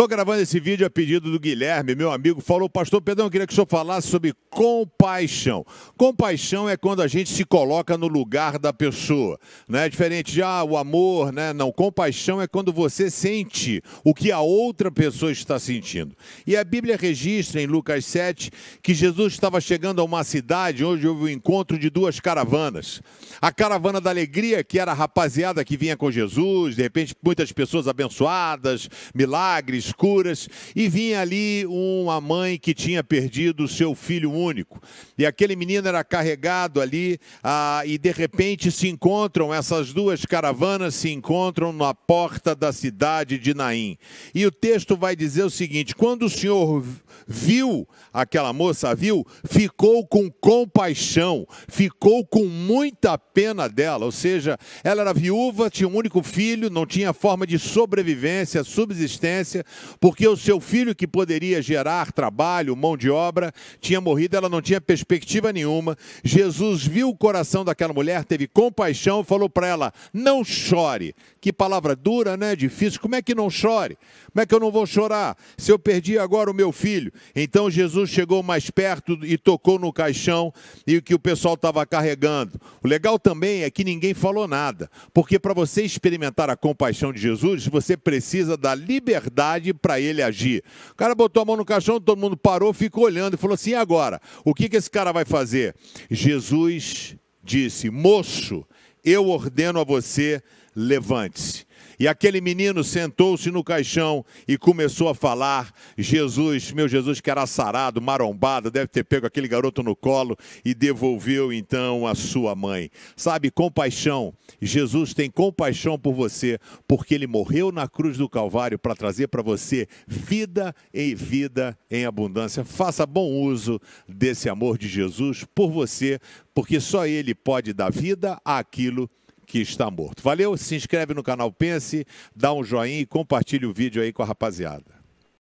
Estou gravando esse vídeo a pedido do Guilherme, meu amigo. Falou, pastor Pedrão, eu queria que o senhor falasse sobre compaixão. Compaixão é quando a gente se coloca no lugar da pessoa. Né? Diferente de ah, o amor, né? Não, compaixão é quando você sente o que a outra pessoa está sentindo. E a Bíblia registra em Lucas 7 que Jesus estava chegando a uma cidade onde houve o um encontro de duas caravanas. A caravana da alegria, que era a rapaziada que vinha com Jesus, de repente muitas pessoas abençoadas, milagres escuras e vinha ali uma mãe que tinha perdido o seu filho único. E aquele menino era carregado ali ah, e de repente se encontram, essas duas caravanas se encontram na porta da cidade de Naim. E o texto vai dizer o seguinte: quando o Senhor viu, aquela moça viu, ficou com compaixão, ficou com muita pena dela, ou seja, ela era viúva, tinha um único filho, não tinha forma de sobrevivência, subsistência, porque o seu filho, que poderia gerar trabalho, mão de obra, tinha morrido, ela não tinha perspectiva nenhuma. Jesus viu o coração daquela mulher, teve compaixão, falou para ela: Não chore. Que palavra dura, né? Difícil. Como é que não chore? Como é que eu não vou chorar se eu perdi agora o meu filho? Então Jesus chegou mais perto e tocou no caixão e o que o pessoal estava carregando. O legal também é que ninguém falou nada, porque para você experimentar a compaixão de Jesus, você precisa da liberdade para ele agir. O cara botou a mão no caixão, todo mundo parou, ficou olhando e falou assim: e agora? O que, que esse cara vai fazer? Jesus disse: moço, eu ordeno a você, levante-se. E aquele menino sentou-se no caixão e começou a falar: Jesus, meu Jesus, que era sarado, marombado, deve ter pego aquele garoto no colo e devolveu então a sua mãe. Sabe, compaixão. Jesus tem compaixão por você, porque ele morreu na cruz do Calvário para trazer para você vida e vida em abundância. Faça bom uso desse amor de Jesus por você, porque só ele pode dar vida àquilo que que está morto. Valeu, se inscreve no canal Pense, dá um joinha e compartilha o vídeo aí com a rapaziada.